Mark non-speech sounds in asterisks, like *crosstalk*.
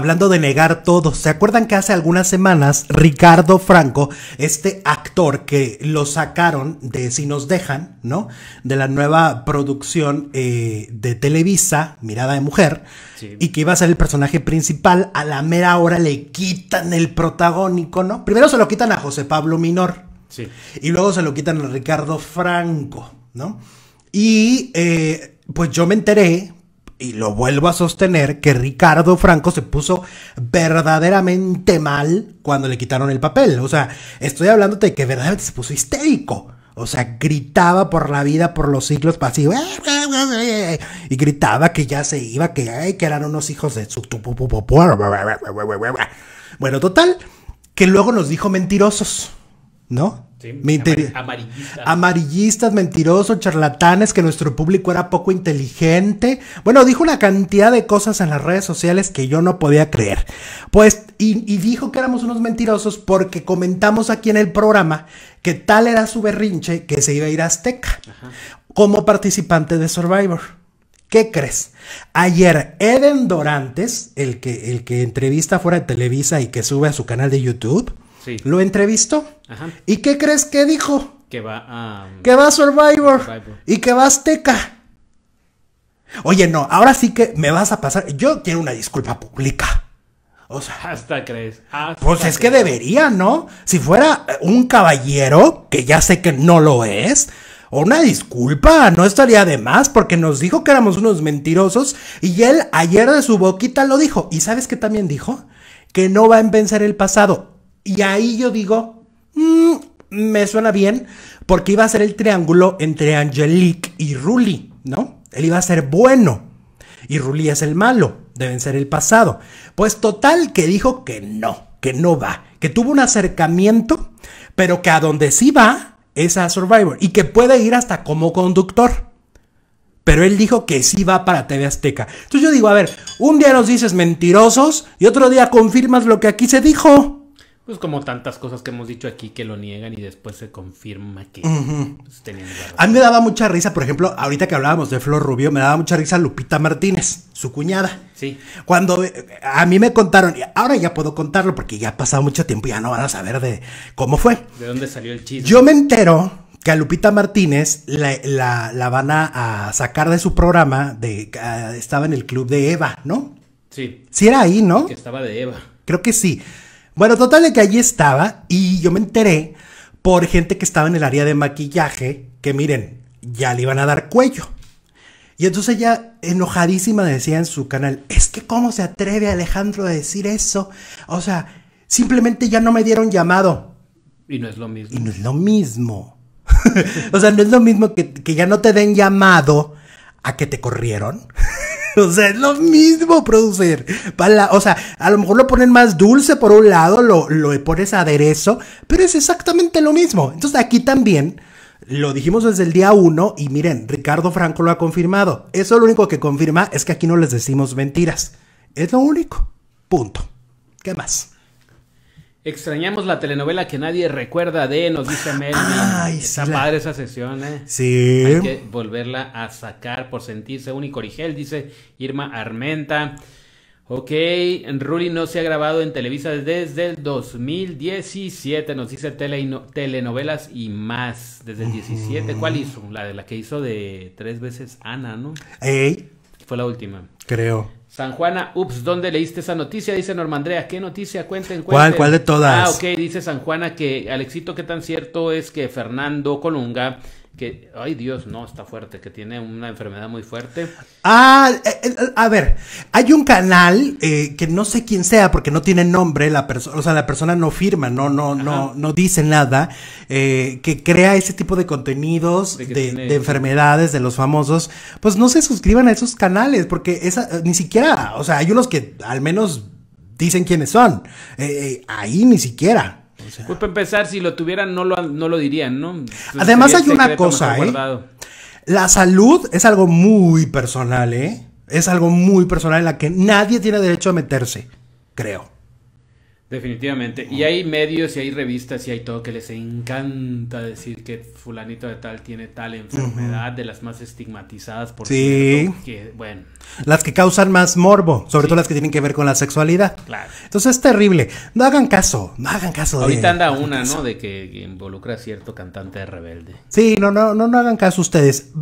Hablando de negar todo, ¿se acuerdan que hace algunas semanas Ricardo Franco, este actor que lo sacaron de Si nos dejan, ¿no? De la nueva producción eh, de Televisa, Mirada de Mujer, y que iba a ser el personaje principal, a la mera hora le quitan el protagónico, ¿no? Primero se lo quitan a José Pablo Minor. Sí. Y luego se lo quitan a Ricardo Franco, ¿no? Y eh, pues yo me enteré, y lo vuelvo a sostener, que Ricardo Franco se puso verdaderamente mal cuando le quitaron el papel. O sea, estoy hablándote de que verdaderamente se puso histérico. O sea, gritaba por la vida, por los ciclos pasivos. Y gritaba que ya se iba, que, que eran unos hijos de su... Bueno, total, que luego nos dijo mentirosos. ¿no? Sí, amarillistas. amarillistas, mentirosos, charlatanes, que nuestro público era poco inteligente. Bueno, dijo una cantidad de cosas en las redes sociales que yo no podía creer. Pues, y, dijo que éramos unos mentirosos porque comentamos aquí en el programa que tal era su berrinche que se iba a ir a Azteca como participante de Survivor. ¿Qué crees? Ayer Eden Dorantes, el que, el que entrevista fuera de Televisa y que sube a su canal de YouTube, lo entrevistó. ¿Y qué crees que dijo? Que va a. va Survivor, Y que va a Azteca. Oye, no, ahora sí que me vas a pasar. Yo quiero una disculpa pública. O sea. Hasta crees. pues es que debería, ¿no? Si fuera eh, un caballero, que ya sé que no lo es. Una disculpa, no estaría de más porque nos dijo que éramos unos mentirosos y él ayer de su boquita lo dijo. ¿Y sabes qué también dijo? Que no va a vencer el pasado. Y ahí yo digo, mm, me suena bien, porque iba a ser el triángulo entre Angelique y Ruli, ¿no? Él iba a ser bueno y Ruli es el malo, deben ser el pasado. Pues total que dijo que no, que no va, que tuvo un acercamiento, pero que a donde sí va es a Survivor y que puede ir hasta como conductor. Pero él dijo que sí va para TV Azteca. Entonces yo digo, a ver, un día nos dices mentirosos y otro día confirmas lo que aquí se dijo. Pues como tantas cosas que hemos dicho aquí que lo niegan y después se confirma que pues, tenían A mí me daba mucha risa, por ejemplo, ahorita que hablábamos de Flor Rubio, me daba mucha risa Lupita Martínez, su cuñada. Sí. Cuando eh, a mí me contaron, ahora ya puedo contarlo porque ya ha pasado mucho tiempo y ya no van a saber de cómo fue. ¿De dónde salió el chisme? Yo me entero que a Lupita Martínez la, van a, sacar de su programa, de, ah, estaba en el club de Eva, ¿no? Sí. Sí era ahí, ¿no? Que estaba de Eva. Creo que sí. Bueno, total de que allí estaba y yo me enteré por gente que estaba en el área de maquillaje que miren, ya le iban a dar cuello. Y entonces ella, enojadísima, decía en su canal, es que cómo se atreve Alejandro a decir eso. O sea, simplemente ya no me dieron llamado. Y no es lo mismo. Y no es lo mismo. *laughs* o sea, no es lo mismo que, que ya no te den llamado a que te corrieron. *laughs* *laughs* o sea, es lo mismo producir. o sea, a lo mejor lo ponen más dulce por un lado, lo, lo pones aderezo, pero es exactamente lo mismo. Entonces aquí también lo dijimos desde el día uno y miren, Ricardo Franco lo ha confirmado. Eso lo único que confirma es que aquí no les decimos mentiras. Es lo único. Punto. ¿Qué más? Extrañamos la telenovela que nadie recuerda de, nos dice Melvin Ay, Está padre esa sesión, ¿eh? Sí. Hay que volverla a sacar por sentirse único origel, dice Irma Armenta. Ok, Ruli no se ha grabado en Televisa desde el 2017, nos dice tele, telenovelas y más, desde el 17. ¿Cuál hizo? La de la que hizo de tres veces Ana, ¿no? Ey. Fue la última. Creo. San Juana, ups, ¿dónde leíste esa noticia? Dice Normandrea, ¿qué noticia? Cuenten, cuenten. ¿Cuál, cuál de todas? Ah, ok, dice San Juana que, Alexito, ¿qué tan cierto es que Fernando Colunga que, ay Dios, no, está fuerte, que tiene una enfermedad muy fuerte. Ah, eh, eh, a ver, hay un canal eh, que no sé quién sea porque no tiene nombre, la persona, o sea, la persona no firma, no, no, no, no dice nada, que crea ese tipo de contenidos de, enfermedades de los famosos, pues no se suscriban a esos canales porque esa, ni siquiera, o sea, hay unos que al menos dicen quiénes son, ahí ni siquiera. Pues para empezar, si lo tuvieran, no lo, dirían, ¿no? Además, hay una cosa, ¿eh? La salud es algo muy personal, ¿eh? Es algo muy personal en la que nadie tiene derecho a meterse, creo. Definitivamente. Y hay medios y hay revistas y hay todo que les encanta decir que fulanito de tal tiene tal enfermedad, de las más estigmatizadas por sí. que, bueno. Las que causan más morbo, sobre todo las que tienen que ver con la sexualidad. Claro. Entonces es terrible. No hagan caso, no hagan caso. Ahorita anda una, ¿no? De que involucra a cierto cantante rebelde. Sí, no, no, no, no hagan caso ustedes.